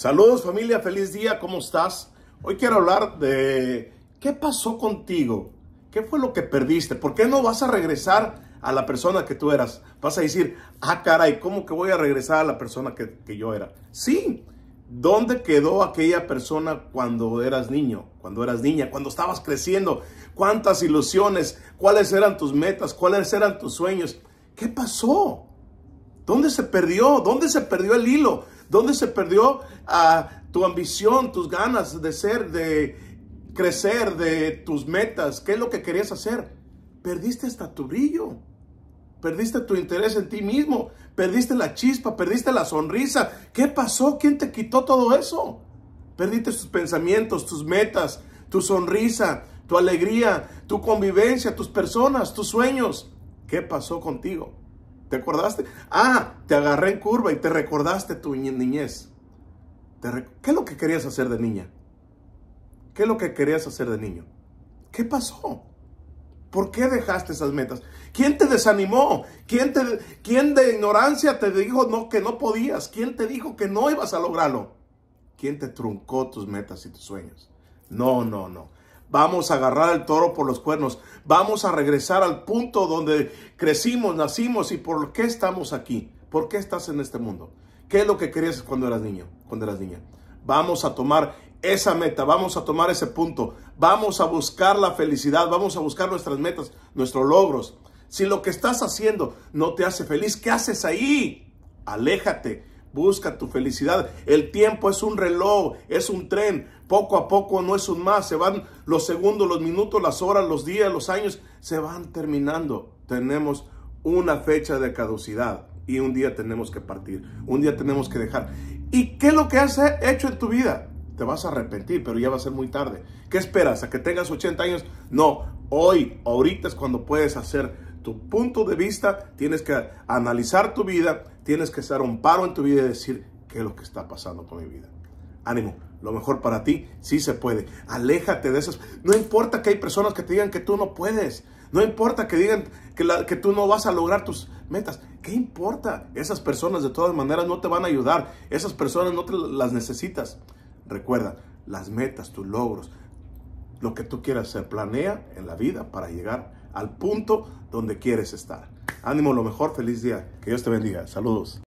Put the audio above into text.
Saludos familia, feliz día, ¿cómo estás? Hoy quiero hablar de qué pasó contigo, qué fue lo que perdiste, por qué no vas a regresar a la persona que tú eras. Vas a decir, ah caray, ¿cómo que voy a regresar a la persona que, yo era? Sí, ¿dónde quedó aquella persona cuando eras niño, cuando eras niña, cuando estabas creciendo? ¿Cuántas ilusiones? ¿Cuáles eran tus metas? ¿Cuáles eran tus sueños? ¿Qué pasó? ¿Dónde se perdió? ¿Dónde se perdió el hilo? ¿Dónde se perdió ah, tu ambición, tus ganas de ser, de crecer, de tus metas? ¿Qué es lo que querías hacer? Perdiste hasta tu brillo. Perdiste tu interés en ti mismo, perdiste la chispa, perdiste la sonrisa. ¿Qué pasó? ¿Quién te quitó todo eso? Perdiste tus pensamientos, tus metas, tu sonrisa, tu alegría, tu convivencia, tus personas, tus sueños. ¿Qué pasó contigo? ¿Te acordaste? Ah, te agarré en curva y te recordaste tu niñez. ¿Qué es lo que querías hacer de niña? ¿Qué es lo que querías hacer de niño? ¿Qué pasó? ¿Por qué dejaste esas metas? ¿Quién te desanimó? ¿Quién, te, quién de ignorancia te dijo no, que no podías? ¿Quién te dijo que no ibas a lograrlo? ¿Quién te truncó tus metas y tus sueños? No, no, no. Vamos a agarrar el toro por los cuernos. Vamos a regresar al punto donde crecimos, nacimos y por qué estamos aquí. ¿Por qué estás en este mundo? ¿Qué es lo que querías cuando eras niño, cuando eras niña? Vamos a tomar esa meta, vamos a tomar ese punto, vamos a buscar la felicidad, vamos a buscar nuestras metas, nuestros logros. Si lo que estás haciendo no te hace feliz, ¿qué haces ahí? Aléjate, Busca tu felicidad. El tiempo es un reloj, es un tren. Poco a poco no es un más. Se van los segundos, los minutos, las horas, los días, los años. Se van terminando. Tenemos una fecha de caducidad y un día tenemos que partir. Un día tenemos que dejar. ¿Y qué lo que has hecho en tu vida? Te vas a arrepentir, pero ya va a ser muy tarde. ¿Qué esperas? ¿A que tengas 80 años? No, hoy, ahorita es cuando puedes hacer tu punto de vista, tienes que analizar tu vida, tienes que hacer un paro en tu vida y decir, ¿qué es lo que está pasando con mi vida? Ánimo, lo mejor para ti sí se puede. Aléjate de esas. No importa que hay personas que te digan que tú no puedes. No importa que digan que, que tú no vas a lograr tus metas. ¿Qué importa? Esas personas de todas maneras no te van a ayudar. Esas personas no las necesitas. Recuerda, las metas, tus logros, lo que tú quieras hacer, planea en la vida para llegar al punto donde quieres estar. Ánimo, lo mejor, feliz día. Que Dios te bendiga. Saludos.